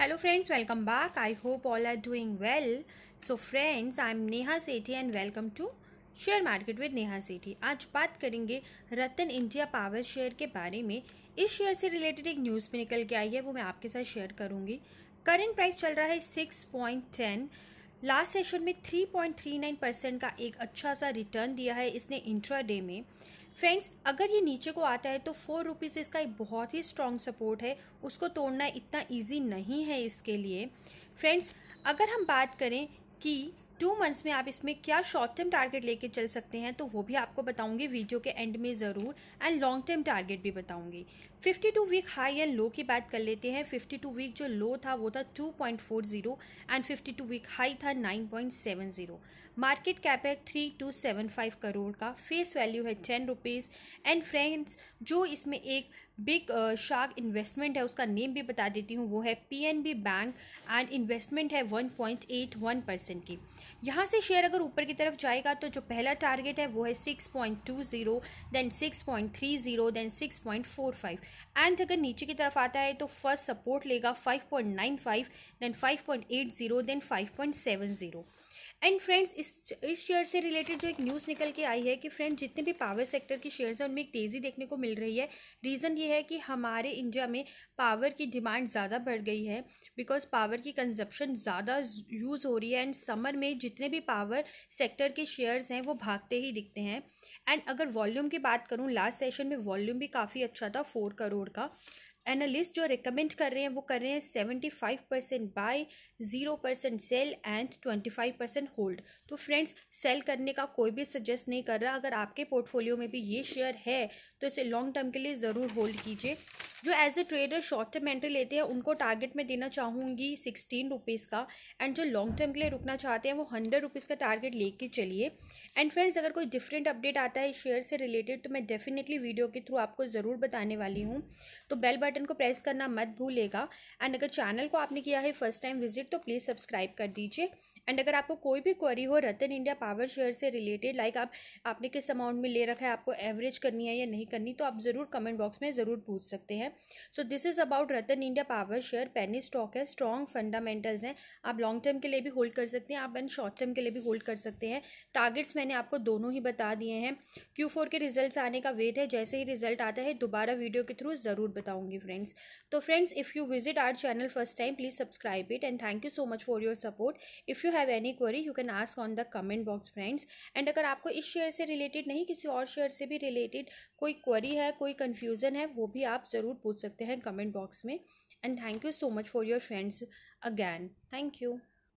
hello friends welcome back I hope all are doing well so friends I am Neha Sethi and welcome to share market with Neha Sethi आज बात करेंगे रतन India power share के बारे में इस share से रिलेटेड एक न्यूज़ में निकल के आई है वो मैं आपके साथ शेयर करूंगी करंट प्राइस चल रहा है six point ten last session में three point three nine percent का एक अच्छा सा रिटर्न दिया है इसने इंट्रा डे में फ्रेंड्स अगर ये नीचे को आता है तो फोर रुपीज़ इसका एक बहुत ही स्ट्रॉन्ग सपोर्ट है उसको तोड़ना इतना ईजी नहीं है इसके लिए फ्रेंड्स अगर हम बात करें कि टू मंथ्स में आप इसमें क्या शॉर्ट टर्म टारगेट लेके चल सकते हैं तो वो भी आपको बताऊंगी वीडियो के एंड में ज़रूर एंड लॉन्ग टर्म टारगेट भी बताऊंगी 52 वीक हाई एंड लो की बात कर लेते हैं 52 वीक जो लो था वो था 2.40 एंड 52 वीक हाई था 9.70 मार्केट कैप है three two seven five crore का फेस वैल्यू है टेन रुपीज़ एंड फ्रेंड्स जो इसमें एक बिग शार्क इन्वेस्टमेंट है उसका नेम भी बता देती हूँ वो है पीएनबी बैंक एंड इन्वेस्टमेंट है 1.81 परसेंट की यहाँ से शेयर अगर ऊपर की तरफ जाएगा तो जो पहला टारगेट है वो है 6.20 देन 6.30 देन 6.45 एंड अगर नीचे की तरफ आता है तो फर्स्ट सपोर्ट लेगा 5.95 देन 5.80 देन 5.70 एंड फ्रेंड्स इस इस शेयर से रिलेटेड जो एक न्यूज़ निकल के आई है कि फ्रेंड जितने भी पावर सेक्टर के शेयर्स हैं उनमें एक तेज़ी देखने को मिल रही है रीज़न ये है कि हमारे इंडिया में पावर की डिमांड ज़्यादा बढ़ गई है बिकॉज पावर की कंजप्शन ज़्यादा यूज़ हो रही है एंड समर में जितने भी पावर सेक्टर के शेयर्स हैं वो भागते ही दिखते हैं एंड अगर वॉल्यूम की बात करूँ लास्ट सेशन में वॉल्यूम भी काफ़ी अच्छा था फोर करोड़ का एनालिस्ट जो रिकमेंड कर रहे हैं वो कर रहे हैं seventy five percent buy zero percent sell and twenty five percent hold तो फ्रेंड्स सेल करने का कोई भी सजेस्ट नहीं कर रहा अगर आपके पोर्टफोलियो में भी ये शेयर है तो इसे लॉन्ग टर्म के लिए ज़रूर होल्ड कीजिए जो as a trader short term entry लेते हैं उनको टारगेट में देना चाहूँगी सिक्सटीन रुपीज़ का एंड जो लॉन्ग टर्म के लिए रुकना चाहते हैं वो हंड्रेड रुपीज़ का टारगेट लेके चलिए एंड फ्रेंड्स अगर कोई डिफरेंट अपडेट आता है शेयर से रिलेटेड तो मैं डेफिनेटली वीडियो के थ्रू आपको ज़रूर बताने वाली हूँ तो बेल बटन को प्रेस करना मत भूलेगा एंड अगर चैनल को आपने किया है फर्स्ट टाइम विजिट तो प्लीज़ सब्सक्राइब कर दीजिए एंड अगर आपको कोई भी क्वेरी हो रतन इंडिया पावर शेयर से रिलेटेड लाइक आप आपने किस अमाउंट में ले रखा है आपको एवरेज करनी है या नहीं करनी तो आप ज़रूर कमेंट बॉक्स में ज़रूर पूछ सकते हैं so this is about Ratan India power share penny stock है स्ट्रॉन्ग फंडामेंटल्स हैं आप लॉन्ग टर्म के लिए भी होल्ड कर सकते हैं आप एंड शॉर्ट टर्म के लिए भी होल्ड कर सकते हैं टारगेट्स मैंने आपको दोनों ही बता दिए हैं क्यू फोर के रिजल्ट आने का वेट है जैसे ही रिजल्ट आता है दोबारा वीडियो के थ्रू ज़रूर बताऊंगी फ्रेंड्स तो friends if you visit our channel first time please subscribe it and thank you so much for your support if you have any query you can ask on the comment box friends and अगर आपको इस share से related नहीं किसी और share से भी related कोई क्वेरी है कोई कंफ्यूजन है वो भी आप ज़रूर ज़रूर पूछ सकते हैं कमेंट बॉक्स में and thank you so much for your friends again thank you